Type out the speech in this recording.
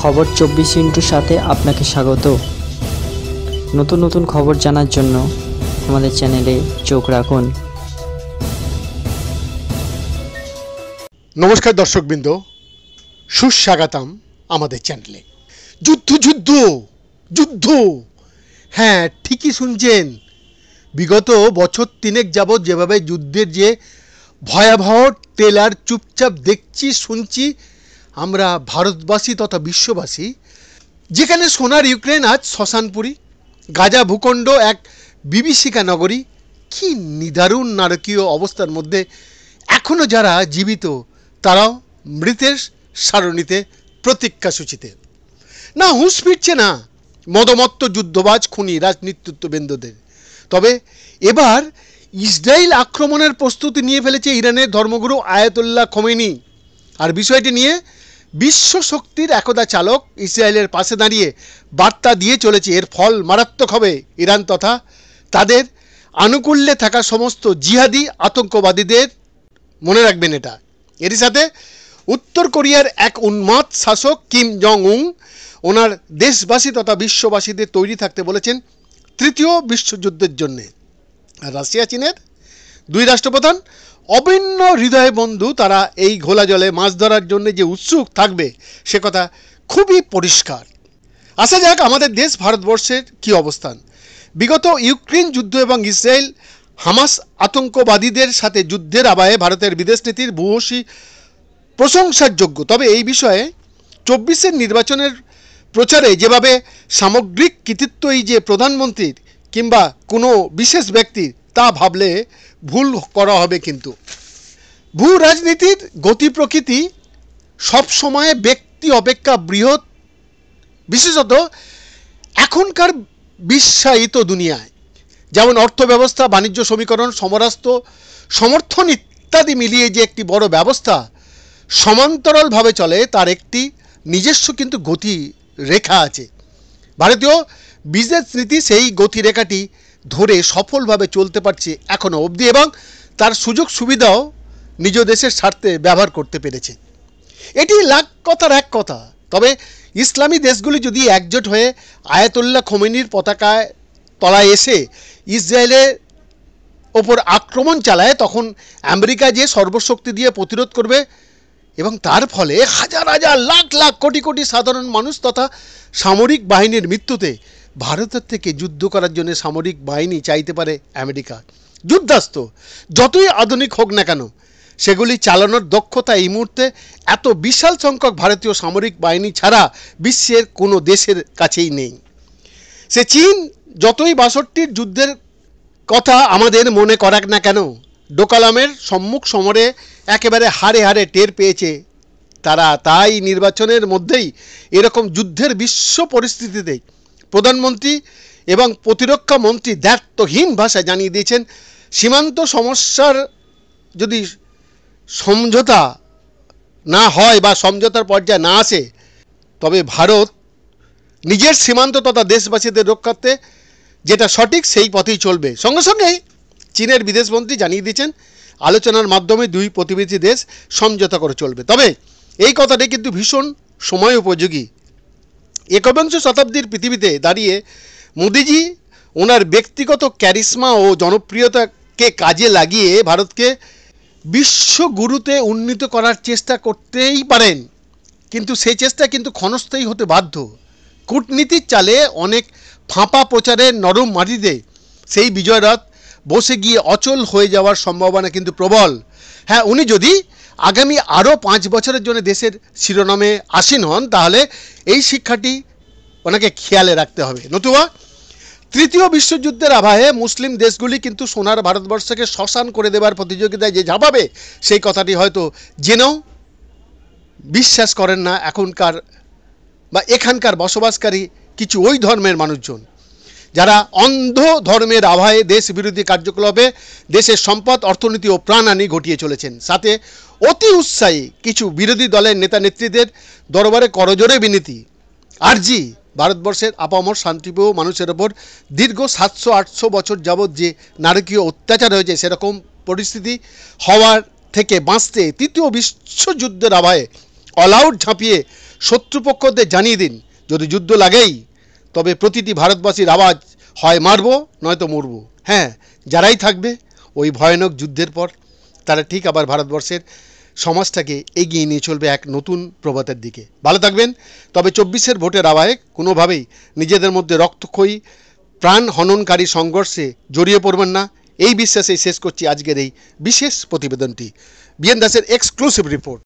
খবর চব্বিশ ইন্টুর সাথে আপনাকে স্বাগত নতুন নতুন খবর জানার জন্য আমাদের চ্যানেলে চোখ রাখুন নমস্কার দর্শকবৃন্দ সুস্বাগতাম আমাদের চ্যানেলে যুদ্ধ যুদ্ধ যুদ্ধ হ্যাঁ ঠিকই শুনছেন বিগত বছর তিনেক যাবৎ যেভাবে যুদ্ধের যে ভয়াবহ টেলার চুপচাপ দেখছি শুনছি আমরা ভারতবাসী তথা বিশ্ববাসী যেখানে সোনার ইউক্রেন আজ শ্মশানপুরী গাজা ভূখণ্ড এক বিভীষিকা নগরী কি নিদারুণ নারকীয় অবস্থার মধ্যে এখনও যারা জীবিত তারাও মৃতের সারণীতে প্রতীক্ষা সূচিতে না হুঁশ ফিরছে না মদমত্ত যুদ্ধবাজ খুনি রাজনীতিত্ববৃন্দদের তবে এবার ইসরায়েল আক্রমণের প্রস্তুতি নিয়ে ফেলেছে ইরানের ধর্মগুরু আয়াতুল্লাহ খোমেনি আর বিষয়টি নিয়ে বিশ্ব শক্তির একদা চালক ইসরায়েলের পাশে দাঁড়িয়ে বার্তা দিয়ে চলেছে এর ফল মারাত্মক হবে ইরান তথা তাদের আনুকূল্যে থাকা সমস্ত জিহাদি আতঙ্কবাদীদের মনে রাখবেন এটা এরই সাথে উত্তর কোরিয়ার এক উন্মাদ শাসক কিম জং উং ওনার দেশবাসী তথা বিশ্ববাসীদের তৈরি থাকতে বলেছেন তৃতীয় বিশ্বযুদ্ধের জন্যে রাশিয়া চীনের দুই রাষ্ট্রপ্রধান অভিন্ন হৃদয় বন্ধু তারা এই ঘোলা জলে মাছ ধরার জন্য যে উৎসুক থাকবে সে কথা খুবই পরিষ্কার আসা যাক আমাদের দেশ ভারতবর্ষের কি অবস্থান বিগত ইউক্রেন যুদ্ধ এবং ইসরায়েল হামাস আতঙ্কবাদীদের সাথে যুদ্ধের আবায়ে ভারতের বিদেশ নীতির ভূয়সী প্রশংসার যোগ্য তবে এই বিষয়ে চব্বিশের নির্বাচনের প্রচারে যেভাবে সামগ্রিক কৃতিত্বই যে প্রধানমন্ত্রীর কিংবা কোনো বিশেষ ব্যক্তির তা ভাবলে ভুল করা হবে কিন্তু ভূ রাজনীতির গতি প্রকৃতি সবসময়ে ব্যক্তি অপেক্ষা বৃহৎ বিশেষত এখনকার বিশ্বায়িত দুনিয়ায় যেমন অর্থব্যবস্থা বাণিজ্য সমীকরণ সমরাস্ত্র সমর্থন ইত্যাদি মিলিয়ে যে একটি বড় ব্যবস্থা সমান্তরালভাবে চলে তার একটি নিজস্ব কিন্তু গতি রেখা আছে ভারতীয় বিজনেস নীতি সেই গতিরেখাটি ধরে সফলভাবে চলতে পারছে এখনও অবধি এবং তার সুযোগ সুবিধাও নিজ দেশের স্বার্থে ব্যবহার করতে পেরেছে এটি লাখ কথার এক কথা তবে ইসলামী দেশগুলি যদি একজোট হয়ে আয়াতুল্লাহ খোমেনির পতাকায় তলায় এসে ইসরায়েলের ওপর আক্রমণ চালায় তখন আমেরিকা যে সর্বশক্তি দিয়ে প্রতিরোধ করবে এবং তার ফলে হাজার হাজার লাখ লাখ কোটি কোটি সাধারণ মানুষ তথা সামরিক বাহিনীর মৃত্যুতে ভারতের থেকে যুদ্ধ করার জন্য সামরিক বাহিনী চাইতে পারে আমেরিকা যুদ্ধাস্ত্র যতই আধুনিক হোক না কেন সেগুলি চালানোর দক্ষতা এই মুহূর্তে এত বিশাল সংখ্যক ভারতীয় সামরিক বাহিনী ছাড়া বিশ্বের কোনো দেশের কাছেই নেই সে চীন যতই বাষট্টির যুদ্ধের কথা আমাদের মনে করাক না কেন ডোকালামের সম্মুখ সমরে একেবারে হারে হারে টের পেয়েছে তারা তাই নির্বাচনের মধ্যেই এরকম যুদ্ধের বিশ্ব পরিস্থিতিতে প্রধানমন্ত্রী এবং প্রতিরক্ষা মন্ত্রী দ্ব্যর্থহীন ভাষায় জানিয়ে দিয়েছেন সীমান্ত সমস্যার যদি সমঝোতা না হয় বা সমঝোতার পর্যায়ে না আসে তবে ভারত নিজের সীমান্ত তথা দেশবাসীদের রক্ষার্থে যেটা সঠিক সেই পথেই চলবে সঙ্গে সঙ্গে চীনের বিদেশমন্ত্রী জানিয়ে দিয়েছেন আলোচনার মাধ্যমে দুই প্রতিবেশী দেশ সমঝোতা করে চলবে তবে এই কথাটি কিন্তু ভীষণ সময় উপযোগী একবিংশ শতাব্দীর পৃথিবীতে দাঁড়িয়ে মোদিজি ওনার ব্যক্তিগত ক্যারিশমা ও জনপ্রিয়তাকে কাজে লাগিয়ে ভারতকে বিশ্বগুরুতে উন্নীত করার চেষ্টা করতেই পারেন কিন্তু সেই চেষ্টা কিন্তু ক্ষণস্থায়ী হতে বাধ্য কূটনীতির চালে অনেক ফাঁপা প্রচারের নরম মাটিতে সেই বিজয়রথ বসে গিয়ে অচল হয়ে যাওয়ার সম্ভাবনা কিন্তু প্রবল হ্যাঁ উনি যদি আগামী আরও পাঁচ বছরের জন্য দেশের শিরোনামে আসীন হন তাহলে এই শিক্ষাটি ওনাকে খেয়ালে রাখতে হবে নতুবা তৃতীয় বিশ্বযুদ্ধের আভাহে মুসলিম দেশগুলি কিন্তু সোনার ভারতবর্ষকে শ্মশান করে দেবার প্রতিযোগিতায় যে ঝাঁপাবে সেই কথাটি হয়তো জেনেও বিশ্বাস করেন না এখনকার বা এখানকার বসবাসকারী কিছু ওই ধর্মের মানুষজন যারা অন্ধ ধর্মের আভায়ে দেশ বিরোধী কার্যকলাপে দেশের সম্পদ অর্থনীতি ও প্রাণহানি ঘটিয়ে চলেছেন সাথে অতি উৎসাহী কিছু বিরোধী দলের নেতা নেত্রীদের দরবারে করজোরে বিনীতি আরজি ভারতবর্ষের আপামর শান্তিপ্রিয় মানুষের ওপর দীর্ঘ সাতশো আটশো বছর যাবৎ যে নারকীয় অত্যাচার হয়েছে সেরকম পরিস্থিতি হওয়ার থেকে বাঁচতে তৃতীয় বিশ্বযুদ্ধের আভায়ে অলআউট ঝাঁপিয়ে শত্রুপক্ষদের জানিয়ে দিন যদি যুদ্ধ লাগেই তবে প্রতিটি ভারতবাসীর আওয়াজ হয় মারব নয়তো মরব হ্যাঁ যারাই থাকবে ওই ভয়ানক যুদ্ধের পর তারা ঠিক আবার ভারতবর্ষের সমাজটাকে এগিয়ে নিয়ে চলবে এক নতুন প্রভাতের দিকে ভালো থাকবেন তবে চব্বিশের ভোটের আওয়ায় কোনোভাবেই নিজেদের মধ্যে রক্তক্ষয়ী প্রাণ হননকারী সংঘর্ষে জড়িয়ে পড়বেন না এই বিশ্বাসেই শেষ করছি আজকের এই বিশেষ প্রতিবেদনটি বিএন দাসের এক্সক্লুসিভ রিপোর্ট